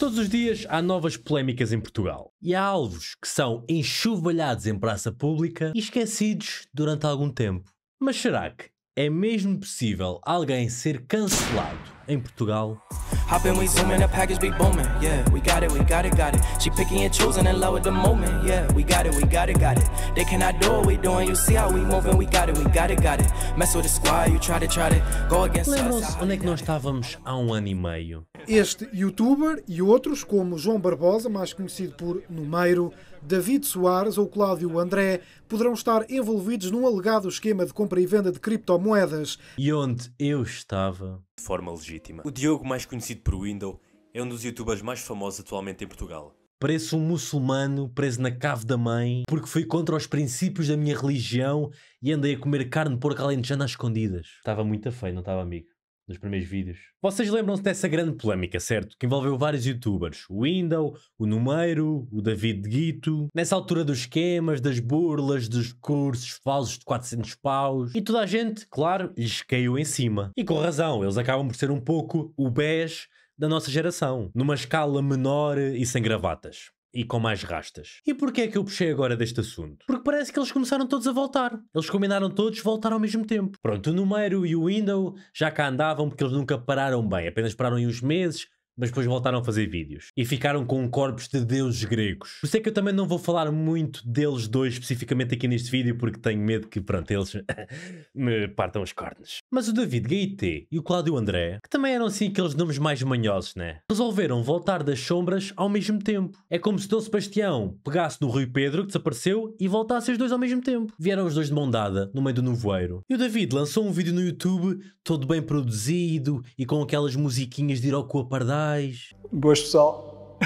Todos os dias há novas polémicas em Portugal e há alvos que são enxovalhados em praça pública e esquecidos durante algum tempo. Mas será que é mesmo possível alguém ser cancelado em Portugal? Hop in, we the package be booming. Yeah, we got it, we got it, got it. She picking and choosing in love the moment. Yeah, we got it, we got it, got it. They cannot do what we doing. You see how we moving, we got it, we got it, got it. Mess with the squad, you try to try Go against us. onde é que nós estávamos há um ano e meio? Este youtuber e outros como João Barbosa, mais conhecido por Numeiro, David Soares ou Cláudio André poderão estar envolvidos num alegado esquema de compra e venda de criptomoedas. E onde eu estava. De forma legítima. O Diogo, mais conhecido por Window, é um dos youtubers mais famosos atualmente em Portugal. Pareço um muçulmano preso na cave da mãe porque fui contra os princípios da minha religião e andei a comer carne de porco nas escondidas. Estava muito feio, não estava, amigo? nos primeiros vídeos. Vocês lembram-se dessa grande polémica, certo? Que envolveu vários youtubers. O Window, o Numeiro, o David Guito. Nessa altura dos esquemas, das burlas, dos cursos falsos de 400 paus. E toda a gente, claro, lhes caiu em cima. E com razão, eles acabam por ser um pouco o BES da nossa geração, numa escala menor e sem gravatas e com mais rastas. E porquê é que eu puxei agora deste assunto? Porque parece que eles começaram todos a voltar. Eles combinaram todos voltar ao mesmo tempo. Pronto, o número e o Window já cá andavam porque eles nunca pararam bem, apenas pararam em uns meses, mas depois voltaram a fazer vídeos e ficaram com corpos de deuses gregos. Por isso é que eu também não vou falar muito deles dois especificamente aqui neste vídeo, porque tenho medo que, pronto, eles me partam as cornes. Mas o David Gaeté e o Cláudio André, que também eram assim aqueles nomes mais manhosos, né? Resolveram voltar das sombras ao mesmo tempo. É como se Dom Sebastião pegasse no Rui Pedro, que desapareceu, e voltasse os dois ao mesmo tempo. Vieram os dois de mão dada, no meio do nevoeiro. E o David lançou um vídeo no YouTube, todo bem produzido e com aquelas musiquinhas de ir ao Pardar mais. Boas, pessoal.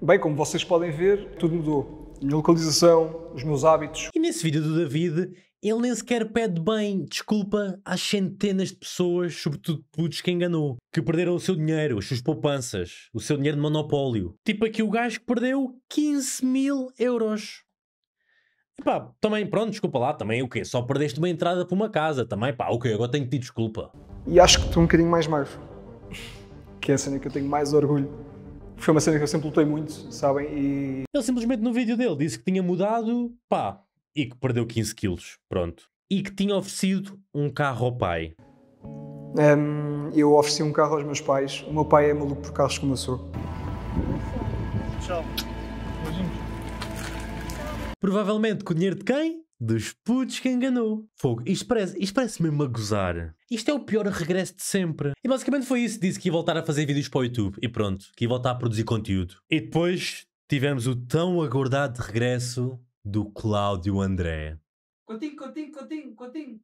Bem, como vocês podem ver, tudo mudou. minha localização, os meus hábitos. E nesse vídeo do David, ele nem sequer pede bem desculpa às centenas de pessoas, sobretudo putos que enganou, que perderam o seu dinheiro, as suas poupanças, o seu dinheiro de monopólio. Tipo aqui o gajo que perdeu 15 mil euros. E pá, também, pronto, desculpa lá, também o quê? Só perdeste uma entrada para uma casa, também, pá, ok, agora tenho que pedir desculpa. E acho que estou um bocadinho mais magro que é a cena que eu tenho mais orgulho. Foi uma cena que eu sempre lutei muito, sabem? E... Ele simplesmente no vídeo dele disse que tinha mudado, pá, e que perdeu 15 quilos, pronto. E que tinha oferecido um carro ao pai. Um, eu ofereci um carro aos meus pais. O meu pai é maluco por carros como eu sou. Tchau. Provavelmente com o dinheiro de quem? dos putos que enganou. Fogo, isto parece, isto parece mesmo a gozar. Isto é o pior regresso de sempre. E basicamente foi isso. Disse que ia voltar a fazer vídeos para o YouTube. E pronto, que ia voltar a produzir conteúdo. E depois tivemos o tão aguardado regresso do Cláudio André. Coutinho, Coutinho, Coutinho, Coutinho.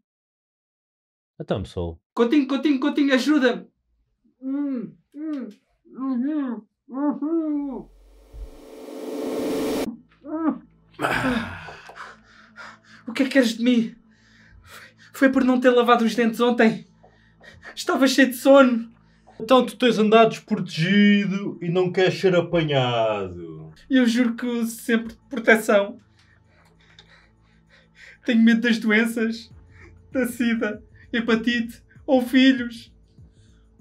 Então, pessoal. Coutinho, Coutinho, Coutinho, ajuda-me. Hum, hum, uhum, uhum. Ah. O que é que queres de mim? Foi por não ter lavado os dentes ontem. Estava cheio de sono. Então tu tens andado desprotegido e não queres ser apanhado. Eu juro que uso sempre proteção. Tenho medo das doenças, da sida, hepatite ou filhos.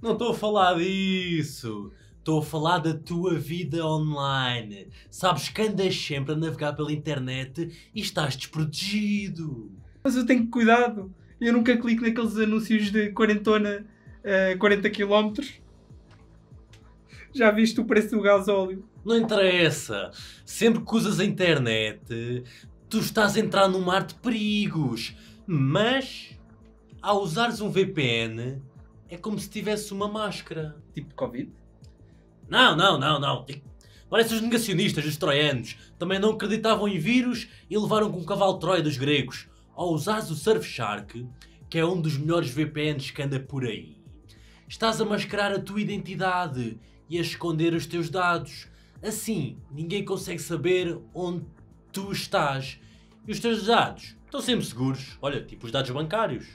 Não estou a falar disso. Estou a falar da tua vida online. Sabes que andas sempre a navegar pela internet e estás desprotegido. Mas eu tenho cuidado. Eu nunca clico naqueles anúncios de quarentona a 40 km. Já viste o preço do gás óleo? Não interessa. Sempre que usas a internet, tu estás a entrar num mar de perigos. Mas, ao usares um VPN, é como se tivesse uma máscara. Tipo Covid? Não, não, não, não. Tipo, parece os negacionistas, os troianos. Também não acreditavam em vírus e levaram com o cavalo Troia dos gregos. Ao usar o Surfshark, que é um dos melhores VPNs que anda por aí. Estás a mascarar a tua identidade e a esconder os teus dados. Assim, ninguém consegue saber onde tu estás. E os teus dados estão sempre seguros. Olha, tipo os dados bancários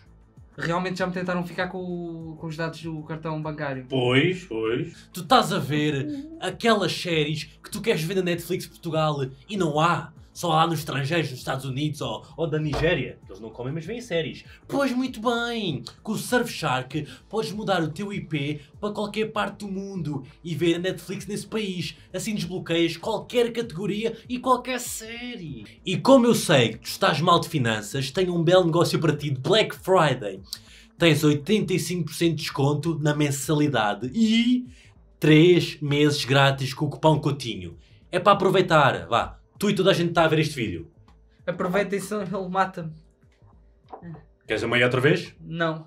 realmente já me tentaram ficar com, com os dados do cartão bancário. Pois, pois. Tu estás a ver aquelas séries que tu queres ver na Netflix Portugal e não há só lá nos estrangeiros, nos Estados Unidos ou, ou da Nigéria. que Eles não comem, mas vêm séries. Pois muito bem! Com o Surfshark podes mudar o teu IP para qualquer parte do mundo e ver a Netflix nesse país. Assim desbloqueias qualquer categoria e qualquer série. E como eu sei que tu estás mal de finanças, tenho um belo negócio para ti de Black Friday. Tens 85% de desconto na mensalidade e 3 meses grátis com o cupom Cotinho. É para aproveitar, vá, tu e toda a gente está a ver este vídeo. Aproveita isso, ele mata-me. Queres a outra vez? Não.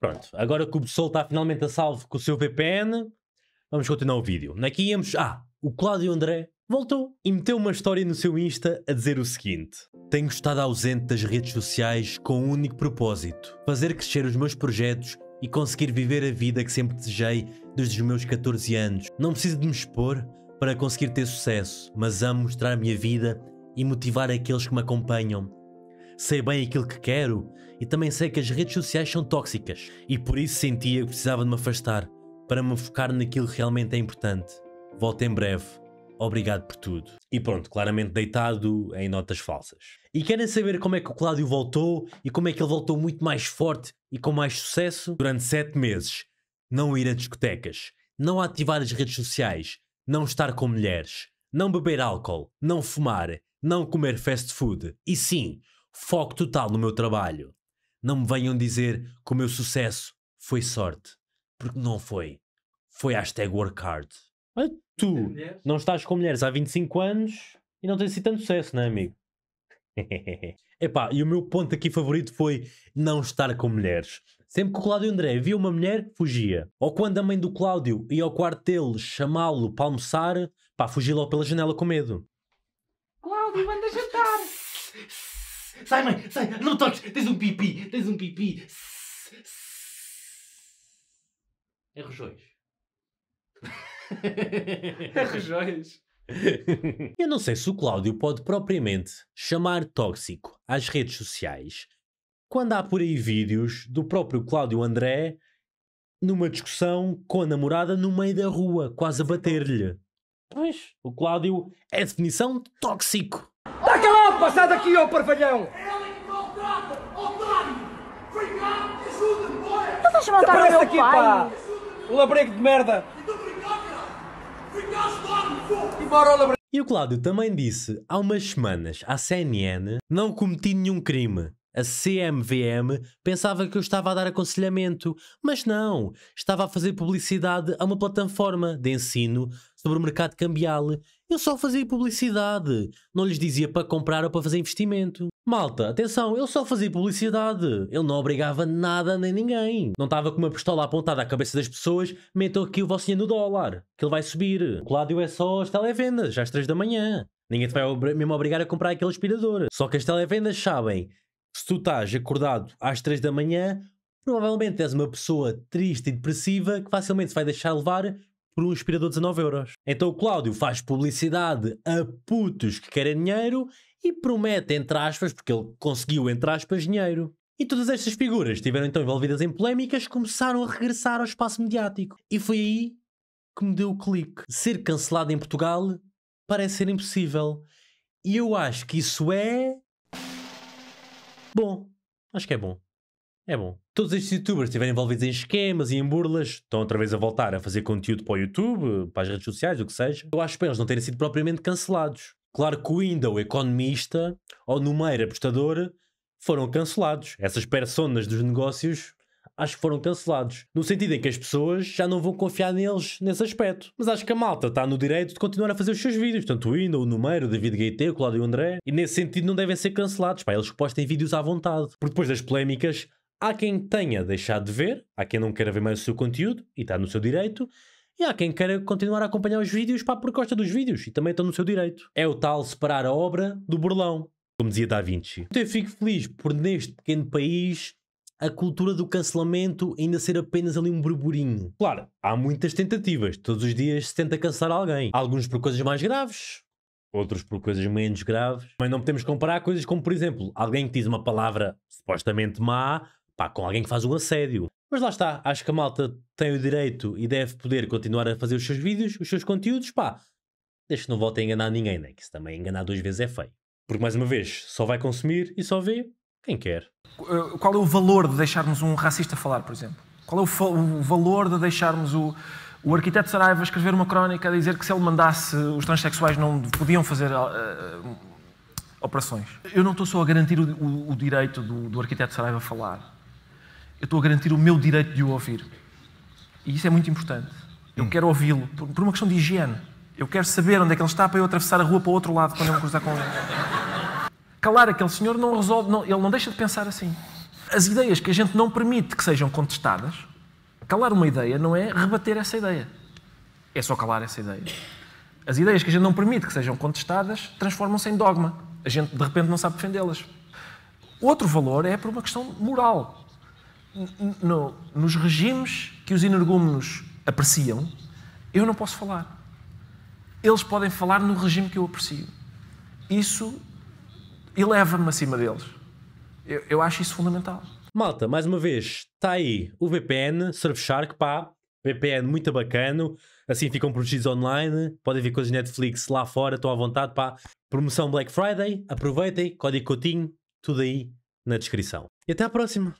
Pronto, agora que o Sol está finalmente a salvo com o seu VPN, vamos continuar o vídeo. Aqui íamos. Ah, o Cláudio André voltou e meteu uma história no seu Insta a dizer o seguinte: Tenho estado ausente das redes sociais com um único propósito: fazer crescer os meus projetos e conseguir viver a vida que sempre desejei desde os meus 14 anos. Não preciso de me expor, para conseguir ter sucesso, mas amo mostrar a minha vida e motivar aqueles que me acompanham. Sei bem aquilo que quero e também sei que as redes sociais são tóxicas e por isso sentia que precisava de me afastar para me focar naquilo que realmente é importante. Volto em breve. Obrigado por tudo. E pronto, claramente deitado em notas falsas. E querem saber como é que o Cláudio voltou e como é que ele voltou muito mais forte e com mais sucesso? Durante sete meses, não ir a discotecas, não ativar as redes sociais, não estar com mulheres, não beber álcool, não fumar, não comer fast food e sim, foco total no meu trabalho. Não me venham dizer que o meu sucesso foi sorte, porque não foi. Foi hashtag work hard. tu não estás com mulheres há 25 anos e não tens sido assim tanto sucesso, não é, amigo? Epá, e o meu ponto aqui favorito foi não estar com mulheres. Sempre que o Cláudio André via uma mulher, fugia. Ou quando a mãe do Cláudio ia ao quarto dele chamá-lo para almoçar, pá, fugir logo pela janela com medo. Cláudio, manda jantar! Sai, mãe, sai, não toques, tens um pipi, tens um pipi. É rojões. é rojões. Eu não sei se o Cláudio pode propriamente chamar tóxico às redes sociais quando há por aí vídeos do próprio Cláudio André numa discussão com a namorada no meio da rua, quase a bater-lhe. Pois, o Cláudio é definição tóxico. Está calado, passado aqui, ó parvalhão! Tu vais montar o meu aqui, pai? Pá. Labrego de merda! E o Cláudio também disse há umas semanas à CNN não cometi nenhum crime. A CMVM pensava que eu estava a dar aconselhamento, mas não, estava a fazer publicidade a uma plataforma de ensino sobre o mercado cambial. Eu só fazia publicidade, não lhes dizia para comprar ou para fazer investimento. Malta, atenção, eu só fazia publicidade. Eu não obrigava nada nem ninguém. Não estava com uma pistola apontada à cabeça das pessoas, metam aqui o vosso dinheiro no dólar, que ele vai subir. O Cláudio é só as televendas, já às 3 da manhã. Ninguém te vai mesmo obrigar a comprar aquele aspirador. Só que as televendas sabem se tu estás acordado às 3 da manhã, provavelmente és uma pessoa triste e depressiva que facilmente se vai deixar levar por um inspirador de 19 euros. Então o Cláudio faz publicidade a putos que querem dinheiro e promete, entre aspas, porque ele conseguiu, entre aspas, dinheiro. E todas estas figuras estiveram então envolvidas em polémicas começaram a regressar ao espaço mediático. E foi aí que me deu o clique. Ser cancelado em Portugal parece ser impossível. E eu acho que isso é Bom, acho que é bom. É bom. Todos estes youtubers estiverem envolvidos em esquemas e em burlas, estão outra vez a voltar a fazer conteúdo para o YouTube, para as redes sociais, o que seja. Eu acho para eles não terem sido propriamente cancelados. Claro que o o Economista ou o Numeira Apostador foram cancelados. Essas personas dos negócios acho que foram cancelados. No sentido em que as pessoas já não vão confiar neles nesse aspecto. Mas acho que a malta está no direito de continuar a fazer os seus vídeos, tanto o Ino, o Numeiro, o David Gaite, o Cláudio André, e nesse sentido não devem ser cancelados, para eles postem vídeos à vontade. Porque depois das polémicas, há quem tenha deixado de ver, há quem não queira ver mais o seu conteúdo, e está no seu direito, e há quem queira continuar a acompanhar os vídeos, para por costa dos vídeos, e também estão no seu direito. É o tal separar a obra do burlão, como dizia Da Vinci. Então eu fico feliz por neste pequeno país a cultura do cancelamento ainda ser apenas ali um burburinho. Claro, há muitas tentativas, todos os dias se tenta cancelar alguém. Alguns por coisas mais graves, outros por coisas menos graves. Mas não podemos comparar coisas como, por exemplo, alguém que diz uma palavra supostamente má, pá, com alguém que faz um assédio. Mas lá está, acho que a malta tem o direito e deve poder continuar a fazer os seus vídeos, os seus conteúdos, pá. Deixa que não voltem a enganar ninguém, né? Que se também enganar duas vezes é feio. Porque, mais uma vez, só vai consumir e só vê quem quer? Eh, qual é o valor de deixarmos um racista falar, por exemplo? Qual é o, o valor de deixarmos o, o arquiteto Saraiva escrever uma crónica a dizer que se ele mandasse os transexuais não podiam fazer uh, operações? Eu não estou só a garantir o, o, o direito do, do arquiteto Saraiva falar. Eu estou a garantir o meu direito de o ouvir. E isso é muito importante. Eu hum. quero ouvi-lo por, por uma questão de higiene. Eu quero saber onde é que ele está para eu atravessar a rua para o outro lado quando eu me cruzar com ele calar aquele senhor não resolve, não, ele não deixa de pensar assim. As ideias que a gente não permite que sejam contestadas, calar uma ideia não é rebater essa ideia. É só calar essa ideia. As ideias que a gente não permite que sejam contestadas transformam-se em dogma. A gente de repente não sabe defendê-las. Outro valor é por uma questão moral. No, nos regimes que os energúmenos apreciam, eu não posso falar. Eles podem falar no regime que eu aprecio. Isso e leva-me acima deles. Eu, eu acho isso fundamental. Malta, mais uma vez, está aí o VPN, Surfshark, pá, VPN muito bacano, assim ficam protegidos online, podem ver coisas Netflix lá fora, estão à vontade, pá. Promoção Black Friday, aproveitem, código Coutinho, tudo aí na descrição. E até à próxima!